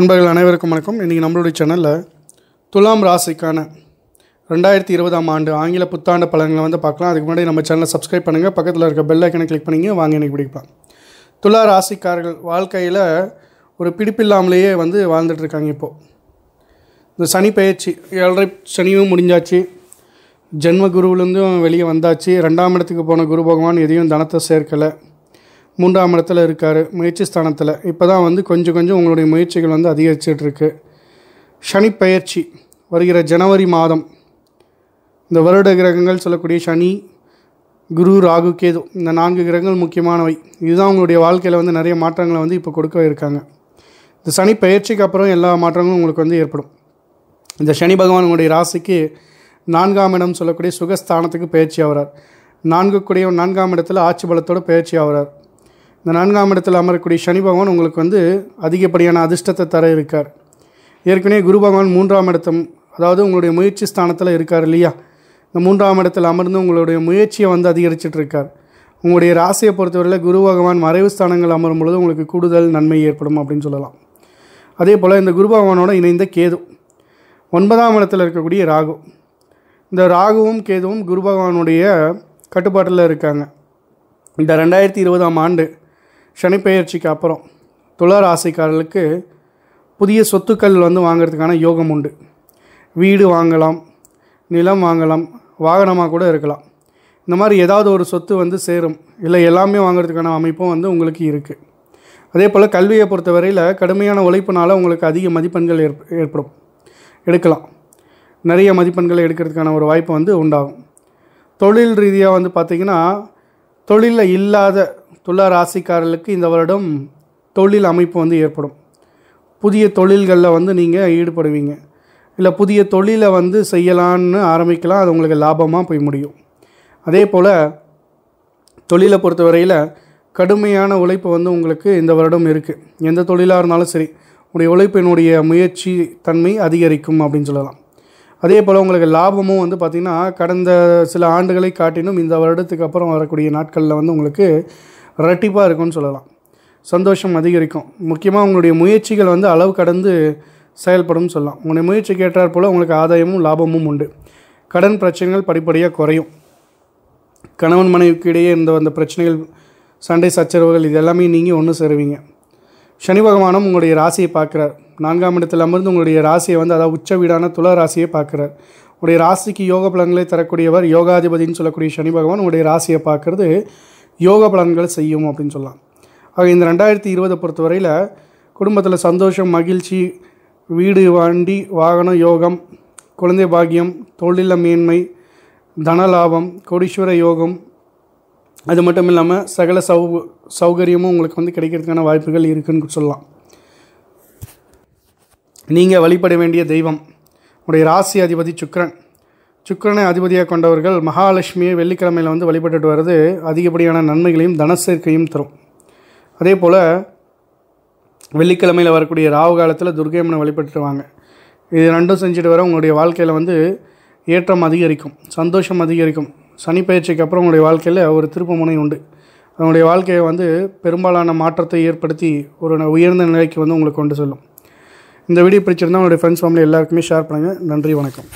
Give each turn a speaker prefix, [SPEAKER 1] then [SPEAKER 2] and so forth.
[SPEAKER 1] அன்பர்கள் அனைவருக்கும் வணக்கம் இன்றைக்கி நம்மளுடைய சேனலில் துலாம் ராசிக்கான ரெண்டாயிரத்தி இருபதாம் ஆண்டு ஆங்கில புத்தாண்டு பலன்களை வந்து பார்க்கலாம் அதுக்கு முன்னாடி நம்ம சேனலை சப்ஸ்கிரைப் பண்ணுங்கள் பக்கத்தில் இருக்க பெல் ஐக்கனை கிளிக் பண்ணிங்க வாங்க இன்றைக்கி பிடிக்கலாம் துலா ராசிக்காரர்கள் வாழ்க்கையில் ஒரு பிடிப்பில்லாமலேயே வந்து வாழ்ந்துட்டுருக்காங்க இப்போது இந்த சனி பயிற்சி ஏழரை சனியும் முடிஞ்சாச்சு ஜென்ம குருவிலேருந்தும் வெளியே வந்தாச்சு ரெண்டாம் இடத்துக்கு போன குரு பகவான் எதையும் தனத்தை சேர்க்கலை மூன்றாம் இடத்துல இருக்கார் முயற்சி ஸ்தானத்தில் இப்போ தான் வந்து கொஞ்சம் கொஞ்சம் உங்களுடைய முயற்சிகள் வந்து அதிகரிச்சிட்ருக்கு சனி பயிற்சி வருகிற ஜனவரி மாதம் இந்த வருட கிரகங்கள் சொல்லக்கூடிய சனி குரு ராகு கேது இந்த நான்கு கிரகங்கள் முக்கியமானவை இதுதான் உங்களுடைய வாழ்க்கையில் வந்து நிறைய மாற்றங்களை வந்து இப்போ கொடுக்க இருக்காங்க இந்த சனி பயிற்சிக்கு அப்புறம் எல்லா மாற்றங்களும் உங்களுக்கு வந்து ஏற்படும் இந்த சனி பகவான் உங்களுடைய ராசிக்கு நான்காம் இடம் சொல்லக்கூடிய சுகஸ்தானத்துக்கு பயிற்சி ஆகிறார் நான்கு கூடிய நான்காம் இடத்துல ஆட்சி பலத்தோடு பயிற்சி ஆகிறார் இந்த நான்காம் இடத்தில் அமரக்கூடிய சனி பகவான் உங்களுக்கு வந்து அதிகப்படியான அதிர்ஷ்டத்தை தர இருக்கார் ஏற்கனவே குரு பகவான் மூன்றாம் இடத்தம் அதாவது உங்களுடைய முயற்சி ஸ்தானத்தில் இருக்கார் இல்லையா இந்த மூன்றாம் இடத்தில் அமர்ந்து உங்களுடைய முயற்சியை வந்து அதிகரிச்சுட்டு இருக்கார் உங்களுடைய ராசியை பொறுத்தவரையில் குரு பகவான் மறைவு ஸ்தானங்கள் அமரும் பொழுது உங்களுக்கு கூடுதல் நன்மை ஏற்படும் அப்படின்னு சொல்லலாம் அதே போல் இந்த குரு பகவானோட இணைந்த கேது ஒன்பதாம் இடத்தில் இருக்கக்கூடிய ராகு இந்த ராகுவும் கேதுவும் குரு பகவானுடைய கட்டுப்பாட்டில் இருக்காங்க இந்த ரெண்டாயிரத்தி இருபதாம் ஆண்டு சனிப்பெயர்ச்சிக்கு அப்புறம் துளராசிக்காரர்களுக்கு புதிய சொத்துக்கள் வந்து வாங்கிறதுக்கான யோகம் உண்டு வீடு வாங்கலாம் நிலம் வாங்கலாம் வாகனமாக கூட இருக்கலாம் இந்த மாதிரி ஏதாவது ஒரு சொத்து வந்து சேரும் இல்லை எல்லாமே வாங்கிறதுக்கான அமைப்பும் வந்து உங்களுக்கு இருக்குது அதே போல் கல்வியை பொறுத்தவரையில் கடுமையான உழைப்புனால உங்களுக்கு அதிக மதிப்பெண்கள் ஏற்ப ஏற்படும் எடுக்கலாம் நிறைய மதிப்பெண்களை எடுக்கிறதுக்கான ஒரு வாய்ப்பு வந்து உண்டாகும் தொழில் ரீதியாக வந்து பார்த்திங்கன்னா தொழிலில் இல்லாத துலா ராசிக்காரர்களுக்கு இந்த வருடம் தொழில் அமைப்பு வந்து ஏற்படும் புதிய தொழில்களில் வந்து நீங்கள் ஈடுபடுவீங்க இல்லை புதிய தொழிலை வந்து செய்யலான்னு ஆரம்பிக்கலாம் அது உங்களுக்கு லாபமாக போய் முடியும் அதே போல் தொழிலை பொறுத்தவரையில் கடுமையான உழைப்பு வந்து உங்களுக்கு இந்த வருடம் இருக்குது எந்த தொழிலாக இருந்தாலும் சரி உங்களுடைய உழைப்பினுடைய முயற்சி தன்மை அதிகரிக்கும் அப்படின்னு சொல்லலாம் அதே போல் உங்களுக்கு லாபமும் வந்து பார்த்திங்கன்னா கடந்த சில ஆண்டுகளை காட்டினும் இந்த வருடத்துக்கு அப்புறம் வரக்கூடிய நாட்களில் வந்து உங்களுக்கு ரெட்டிப்பாக இருக்கும்னு சொல்லலாம் சந்தோஷம் அதிகரிக்கும் முக்கியமாக உங்களுடைய முயற்சிகள் வந்து அளவு கடந்து செயல்படும் சொல்லலாம் உங்களுடைய முயற்சிக்கு ஏற்றாற் போல் உங்களுக்கு ஆதாயமும் லாபமும் உண்டு கடன் பிரச்சனைகள் படிப்படியாக குறையும் கணவன் மனைவிக்கு இடையே இருந்த அந்த பிரச்சனைகள் சண்டை சச்சரவுகள் இது எல்லாமே நீங்கள் ஒன்று சேருவீங்க சனி பகவானும் உங்களுடைய ராசியை பார்க்குறார் நான்காம் இடத்தில் அமர்ந்து உங்களுடைய ராசியை வந்து அதாவது உச்ச வீடான துள ராசியை பார்க்குறார் உங்களுடைய ராசிக்கு யோக பலன்களை தரக்கூடியவர் யோகாதிபதினு சொல்லக்கூடிய சனி பகவான் உங்களுடைய ராசியை பார்க்குறது யோக பலன்களை செய்யும் அப்படின்னு சொல்லலாம் ஆக இந்த ரெண்டாயிரத்தி இருபதை பொறுத்தவரையில் குடும்பத்தில் சந்தோஷம் மகிழ்ச்சி வீடு வாண்டி வாகனம் யோகம் குழந்தை பாக்கியம் தொழில மேன்மை தன லாபம் கோடீஸ்வர யோகம் அது மட்டும் இல்லாமல் சகல சௌ சௌகரியமும் உங்களுக்கு வந்து கிடைக்கிறதுக்கான வாய்ப்புகள் இருக்குன்னு சொல்லலாம் நீங்கள் வழிபட வேண்டிய தெய்வம் உடைய ராசி அதிபதி சுக்ரன் சுக்கரனை அதிபதியாக கொண்டவர்கள் மகாலட்சுமியை வெள்ளிக்கிழமையில் வந்து வழிபட்டு வர்றது அதிகப்படியான நன்மைகளையும் தனசேர்க்கையும் தரும் அதே போல் வெள்ளிக்கிழமையில் வரக்கூடிய ராகு காலத்தில் துர்கையம்மனை வழிபட்டுருவாங்க இது ரெண்டும் செஞ்சுட்டு வர உங்களுடைய வாழ்க்கையில் வந்து ஏற்றம் அதிகரிக்கும் சந்தோஷம் அதிகரிக்கும் சனி பயிற்சிக்கு அப்புறம் உங்களுடைய வாழ்க்கையில் ஒரு முனை உண்டு அவனுடைய வாழ்க்கையை வந்து பெரும்பாலான மாற்றத்தை ஏற்படுத்தி ஒரு உயர்ந்த நிலைக்கு வந்து உங்களுக்கு கொண்டு செல்லும் இந்த வீடியோ பிடிச்சிருந்தால் உங்களுடைய ஃப்ரெண்ட்ஸ் ஃபேமிலி எல்லாருக்குமே ஷேர் பண்ணுங்கள் நன்றி வணக்கம்